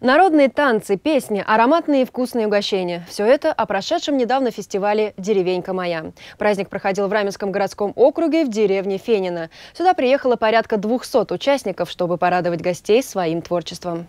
Народные танцы, песни, ароматные и вкусные угощения – все это о прошедшем недавно фестивале «Деревенька моя». Праздник проходил в Раменском городском округе в деревне Фенина. Сюда приехало порядка 200 участников, чтобы порадовать гостей своим творчеством.